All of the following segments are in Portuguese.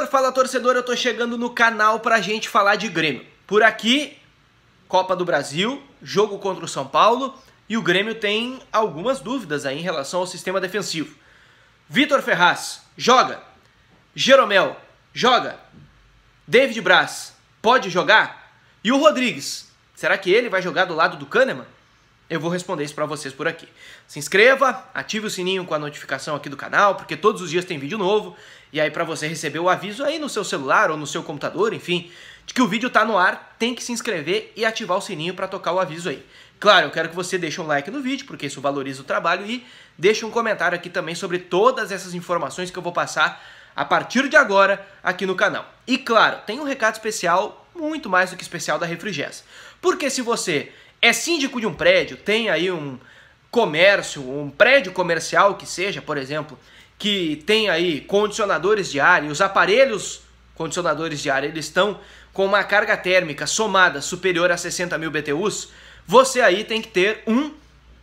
torcedor, fala torcedor, eu tô chegando no canal pra gente falar de Grêmio. Por aqui, Copa do Brasil, jogo contra o São Paulo e o Grêmio tem algumas dúvidas aí em relação ao sistema defensivo. Vitor Ferraz, joga. Jeromel, joga. David Braz, pode jogar? E o Rodrigues, será que ele vai jogar do lado do Kahneman? eu vou responder isso para vocês por aqui. Se inscreva, ative o sininho com a notificação aqui do canal, porque todos os dias tem vídeo novo, e aí para você receber o aviso aí no seu celular ou no seu computador, enfim, de que o vídeo tá no ar, tem que se inscrever e ativar o sininho para tocar o aviso aí. Claro, eu quero que você deixe um like no vídeo, porque isso valoriza o trabalho, e deixe um comentário aqui também sobre todas essas informações que eu vou passar a partir de agora aqui no canal. E claro, tem um recado especial, muito mais do que especial da Refrigés. Porque se você é síndico de um prédio, tem aí um comércio, um prédio comercial que seja, por exemplo, que tem aí condicionadores de ar e os aparelhos condicionadores de ar eles estão com uma carga térmica somada superior a 60 mil BTUs, você aí tem que ter um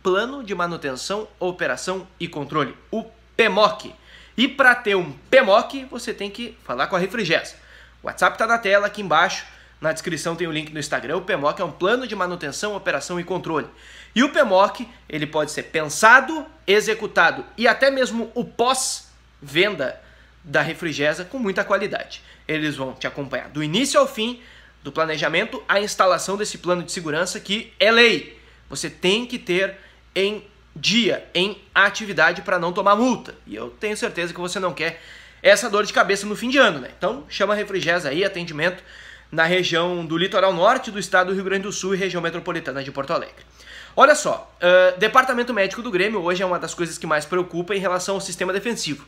plano de manutenção, operação e controle, o PMOC. E para ter um PMOC, você tem que falar com a Refrigés. O WhatsApp está na tela aqui embaixo. Na descrição tem o link do Instagram. O PMOC é um plano de manutenção, operação e controle. E o PMOC, ele pode ser pensado, executado e até mesmo o pós-venda da Refrigesa com muita qualidade. Eles vão te acompanhar do início ao fim do planejamento à instalação desse plano de segurança que é lei. Você tem que ter em dia, em atividade para não tomar multa. E eu tenho certeza que você não quer essa dor de cabeça no fim de ano, né? Então, chama a Refrigesa aí, atendimento na região do litoral norte do estado do Rio Grande do Sul e região metropolitana de Porto Alegre. Olha só, uh, departamento médico do Grêmio hoje é uma das coisas que mais preocupa em relação ao sistema defensivo.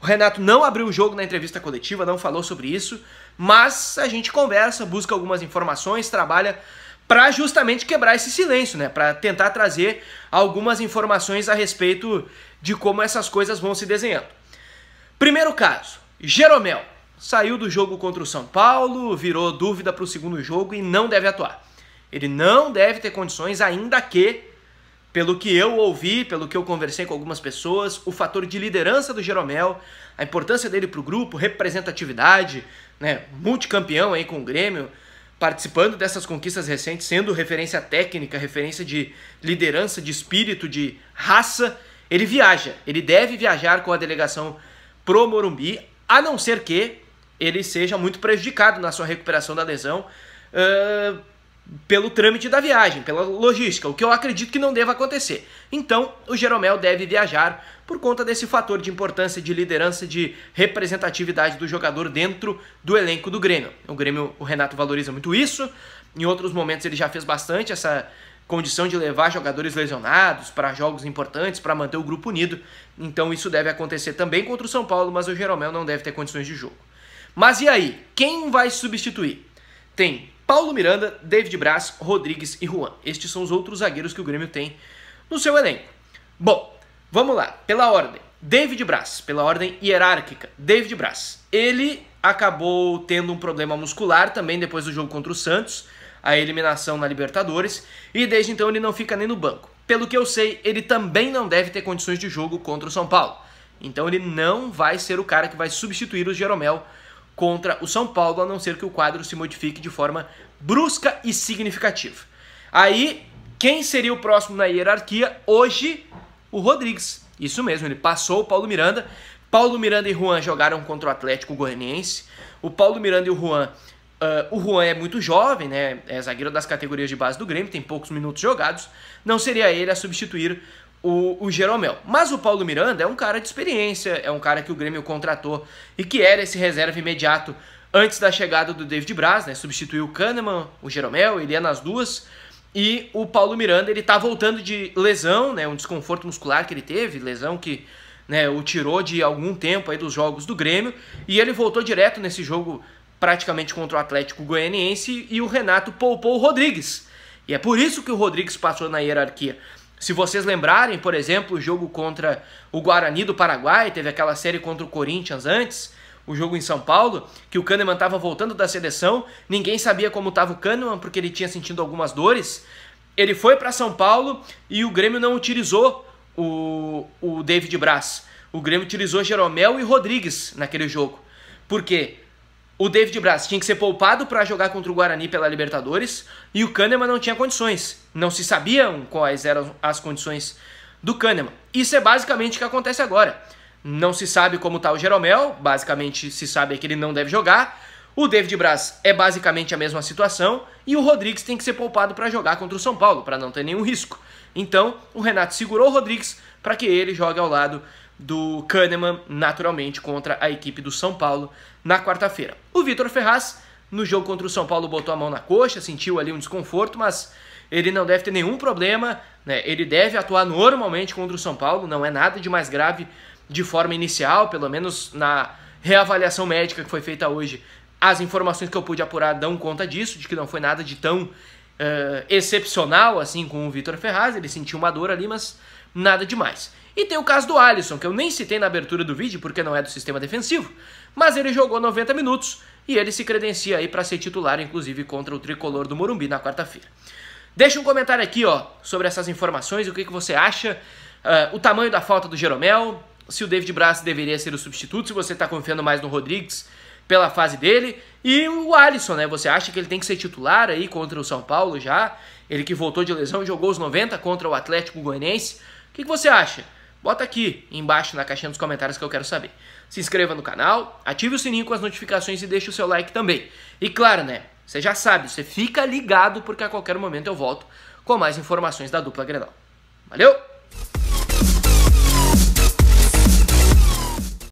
O Renato não abriu o jogo na entrevista coletiva, não falou sobre isso, mas a gente conversa, busca algumas informações, trabalha para justamente quebrar esse silêncio, né? Para tentar trazer algumas informações a respeito de como essas coisas vão se desenhando. Primeiro caso, Jeromel saiu do jogo contra o São Paulo, virou dúvida para o segundo jogo e não deve atuar. Ele não deve ter condições, ainda que, pelo que eu ouvi, pelo que eu conversei com algumas pessoas, o fator de liderança do Jeromel, a importância dele para o grupo, representatividade, né, multicampeão aí com o Grêmio, participando dessas conquistas recentes, sendo referência técnica, referência de liderança, de espírito, de raça, ele viaja, ele deve viajar com a delegação pro Morumbi, a não ser que ele seja muito prejudicado na sua recuperação da lesão uh, pelo trâmite da viagem, pela logística, o que eu acredito que não deva acontecer. Então, o Jeromel deve viajar por conta desse fator de importância, de liderança, de representatividade do jogador dentro do elenco do Grêmio. O Grêmio, o Renato valoriza muito isso. Em outros momentos ele já fez bastante essa condição de levar jogadores lesionados para jogos importantes, para manter o grupo unido. Então isso deve acontecer também contra o São Paulo, mas o Jeromel não deve ter condições de jogo. Mas e aí? Quem vai substituir? Tem Paulo Miranda, David Braz, Rodrigues e Juan. Estes são os outros zagueiros que o Grêmio tem no seu elenco. Bom, vamos lá, pela ordem. David Braz, pela ordem hierárquica. David Braz, ele acabou tendo um problema muscular também depois do jogo contra o Santos, a eliminação na Libertadores, e desde então ele não fica nem no banco. Pelo que eu sei, ele também não deve ter condições de jogo contra o São Paulo. Então ele não vai ser o cara que vai substituir o Jeromel contra o São Paulo, a não ser que o quadro se modifique de forma brusca e significativa. Aí, quem seria o próximo na hierarquia? Hoje, o Rodrigues. Isso mesmo, ele passou o Paulo Miranda. Paulo Miranda e Juan jogaram contra o Atlético Goianiense. O Paulo Miranda e o Juan. Uh, o Juan é muito jovem, né? É zagueiro das categorias de base do Grêmio, tem poucos minutos jogados. Não seria ele a substituir o, o Jeromel. Mas o Paulo Miranda é um cara de experiência, é um cara que o Grêmio contratou e que era esse reserva imediato antes da chegada do David Braz, né? Substituiu o Kahneman, o Jeromel, ele é nas duas. E o Paulo Miranda, ele tá voltando de lesão, né? Um desconforto muscular que ele teve, lesão que né, o tirou de algum tempo aí dos jogos do Grêmio. E ele voltou direto nesse jogo praticamente contra o Atlético Goianiense e o Renato poupou o Rodrigues. E é por isso que o Rodrigues passou na hierarquia. Se vocês lembrarem, por exemplo, o jogo contra o Guarani do Paraguai, teve aquela série contra o Corinthians antes, o jogo em São Paulo, que o Kahneman estava voltando da seleção, ninguém sabia como estava o Kahneman porque ele tinha sentido algumas dores. Ele foi para São Paulo e o Grêmio não utilizou o, o David Braz. O Grêmio utilizou Jeromel e Rodrigues naquele jogo. Por quê? o David Braz tinha que ser poupado para jogar contra o Guarani pela Libertadores e o Kahneman não tinha condições. Não se sabiam quais eram as condições do Kahneman. Isso é basicamente o que acontece agora. Não se sabe como está o Jeromel, basicamente se sabe é que ele não deve jogar. O David Braz é basicamente a mesma situação e o Rodrigues tem que ser poupado para jogar contra o São Paulo, para não ter nenhum risco. Então, o Renato segurou o Rodrigues para que ele jogue ao lado do Kahneman, naturalmente, contra a equipe do São Paulo na quarta-feira. O Vitor Ferraz, no jogo contra o São Paulo, botou a mão na coxa, sentiu ali um desconforto, mas ele não deve ter nenhum problema, né? ele deve atuar normalmente contra o São Paulo, não é nada de mais grave de forma inicial, pelo menos na reavaliação médica que foi feita hoje. As informações que eu pude apurar dão conta disso, de que não foi nada de tão uh, excepcional, assim, com o Vitor Ferraz. Ele sentiu uma dor ali, mas nada demais. E tem o caso do Alisson, que eu nem citei na abertura do vídeo porque não é do sistema defensivo, mas ele jogou 90 minutos e ele se credencia aí para ser titular, inclusive contra o tricolor do Morumbi na quarta-feira. Deixa um comentário aqui ó, sobre essas informações, o que, que você acha, uh, o tamanho da falta do Jeromel, se o David Braz deveria ser o substituto, se você está confiando mais no Rodrigues pela fase dele. E o Alisson, né? Você acha que ele tem que ser titular aí contra o São Paulo já? Ele que voltou de lesão, jogou os 90 contra o Atlético Goianiense. O que, que você acha? Bota aqui embaixo na caixinha dos comentários que eu quero saber. Se inscreva no canal, ative o sininho com as notificações e deixe o seu like também. E claro, né? Você já sabe, você fica ligado porque a qualquer momento eu volto com mais informações da dupla Grenal. Valeu!